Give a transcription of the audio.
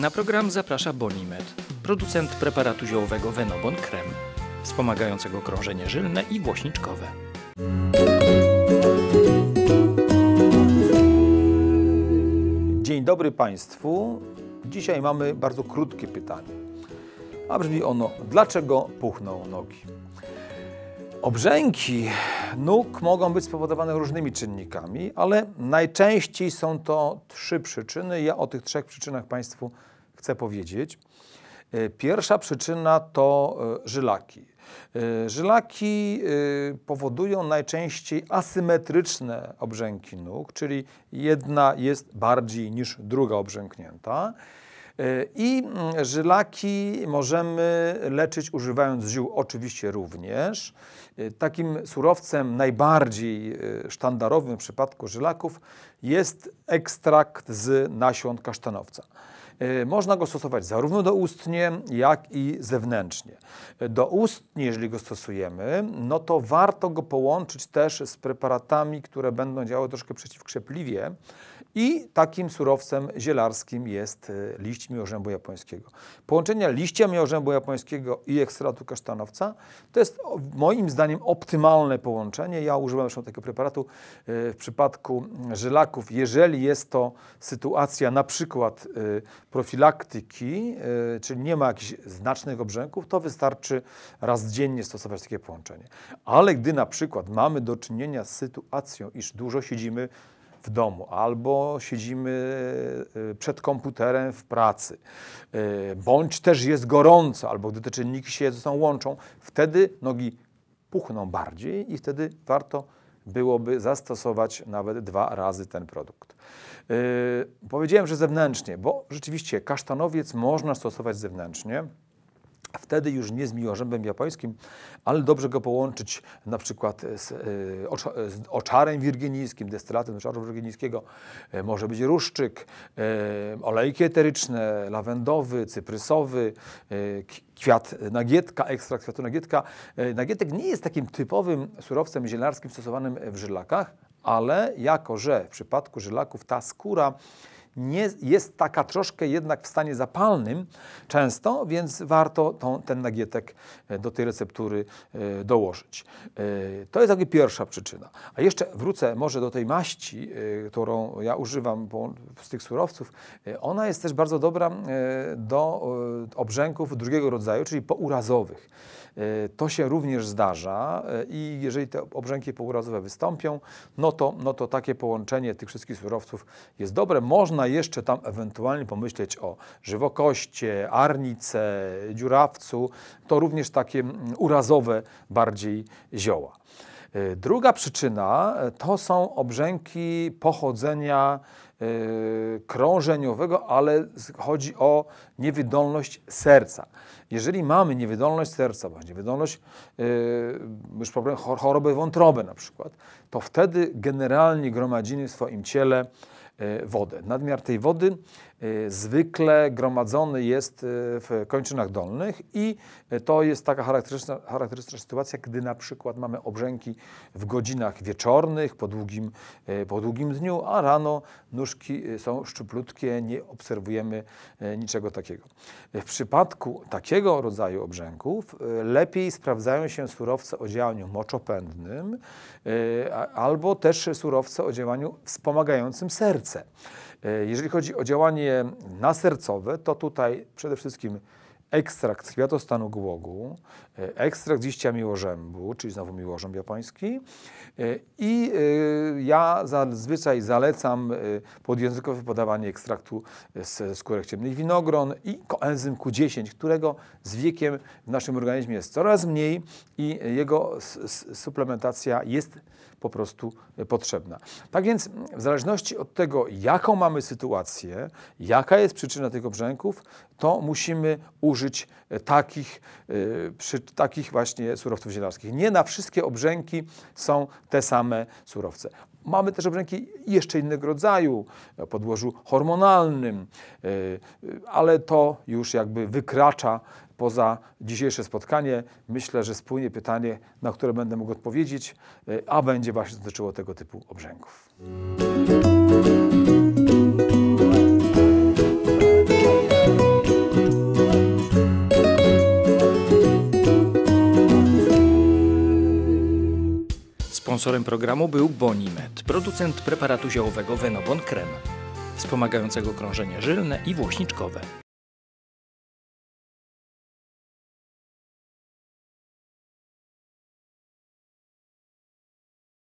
Na program zaprasza Bonimed, producent preparatu ziołowego Venobon Krem, wspomagającego krążenie żylne i głośniczkowe. Dzień dobry Państwu. Dzisiaj mamy bardzo krótkie pytanie. A brzmi ono, dlaczego puchną nogi? Obrzęki nóg mogą być spowodowane różnymi czynnikami, ale najczęściej są to trzy przyczyny. Ja o tych trzech przyczynach Państwu chcę powiedzieć. E, pierwsza przyczyna to e, żylaki. E, żylaki powodują najczęściej asymetryczne obrzęki nóg, czyli jedna jest bardziej niż druga obrzęknięta. E, I mm, żylaki możemy leczyć używając ziół oczywiście również. E, takim surowcem najbardziej e, sztandarowym w przypadku żylaków jest ekstrakt z nasion kasztanowca. Można go stosować zarówno doustnie, jak i zewnętrznie. Doustnie, jeżeli go stosujemy, no to warto go połączyć też z preparatami, które będą działały troszkę przeciwkrzepliwie, i takim surowcem zielarskim jest e, liść miorzębu japońskiego. Połączenie liścia miorzębu japońskiego i ekstratu kasztanowca to jest moim zdaniem optymalne połączenie. Ja używam zresztą takiego preparatu e, w przypadku żelaków. Jeżeli jest to sytuacja na przykład e, profilaktyki, czyli nie ma jakichś znacznych obrzęków, to wystarczy raz dziennie stosować takie połączenie. Ale gdy na przykład mamy do czynienia z sytuacją, iż dużo siedzimy w domu, albo siedzimy y, przed komputerem w pracy, y, bądź też jest gorąco, albo gdy te czynniki się ze sobą łączą, wtedy nogi puchną bardziej i wtedy warto byłoby zastosować nawet dwa razy ten produkt. Yy, powiedziałem, że zewnętrznie, bo rzeczywiście kasztanowiec można stosować zewnętrznie. Wtedy już nie z miłożębem japońskim, ale dobrze go połączyć na przykład z, e, z oczarem wirginijskim, destylatem oczaru wirginijskiego. E, może być ruszczyk, e, olejki eteryczne, lawendowy, cyprysowy, kwiat nagietka, ekstrakt kwiatu nagietka. Nagietek nie jest takim typowym surowcem zielarskim stosowanym w żylakach, ale jako, że w przypadku żylaków ta skóra nie jest taka troszkę jednak w stanie zapalnym często, więc warto tą, ten nagietek e, do tej receptury e, dołożyć. E, to jest taka pierwsza przyczyna. A jeszcze wrócę może do tej maści, którą ja używam z tych surowców. Ona jest też bardzo dobra do obrzęków drugiego rodzaju, czyli pourazowych. To się również zdarza i jeżeli te obrzęki pourazowe wystąpią, no to, no to takie połączenie tych wszystkich surowców jest dobre. Można jeszcze tam ewentualnie pomyśleć o żywokoście, arnice, dziurawcu. To również takie mm, urazowe bardziej zioła. E, druga przyczyna e, to są obrzęki pochodzenia e, krążeniowego, ale chodzi o niewydolność serca. Jeżeli mamy niewydolność serca, bądź niewydolność, już problem choroby wątroby na przykład, to wtedy generalnie gromadzimy w swoim ciele E, wodę. Nadmiar tej wody Y, zwykle gromadzony jest y, w kończynach dolnych i y, to jest taka charakterystyczna, charakterystyczna sytuacja, gdy na przykład mamy obrzęki w godzinach wieczornych, po długim, po długim dniu, a rano nóżki są szczuplutkie, nie obserwujemy niczego takiego. W przypadku takiego rodzaju obrzęków lepiej sprawdzają się surowce o działaniu moczopędnym albo też surowce o działaniu wspomagającym serce. E, jeżeli chodzi o działanie nasercowe, to tutaj przede wszystkim ekstrakt z kwiatostanu głogu, e, ekstrakt liścia miłożębu, czyli znowu miłożąb japoński. E, I e, ja zazwyczaj zalecam podjęzykowe podawanie ekstraktu z skórek ciemnych winogron i koenzym Q10, którego z wiekiem w naszym organizmie jest coraz mniej i jego suplementacja jest po prostu potrzebna. Tak więc w zależności od tego, jaką mamy sytuację, jaka jest przyczyna tych obrzęków, to musimy użyć e, takich, e, przy, takich właśnie surowców zielarskich. Nie na wszystkie obrzęki są te same surowce. Mamy też obrzęki jeszcze innego rodzaju, o e, podłożu hormonalnym, ale to już jakby wykracza poza dzisiejsze spotkanie. Myślę, że spłynie pytanie, na które będę mógł odpowiedzieć, a będzie właśnie dotyczyło tego typu obrzęków. Sponsorem programu był Bonimed, producent preparatu ziołowego Venobon Krem, wspomagającego krążenie żylne i włośniczkowe.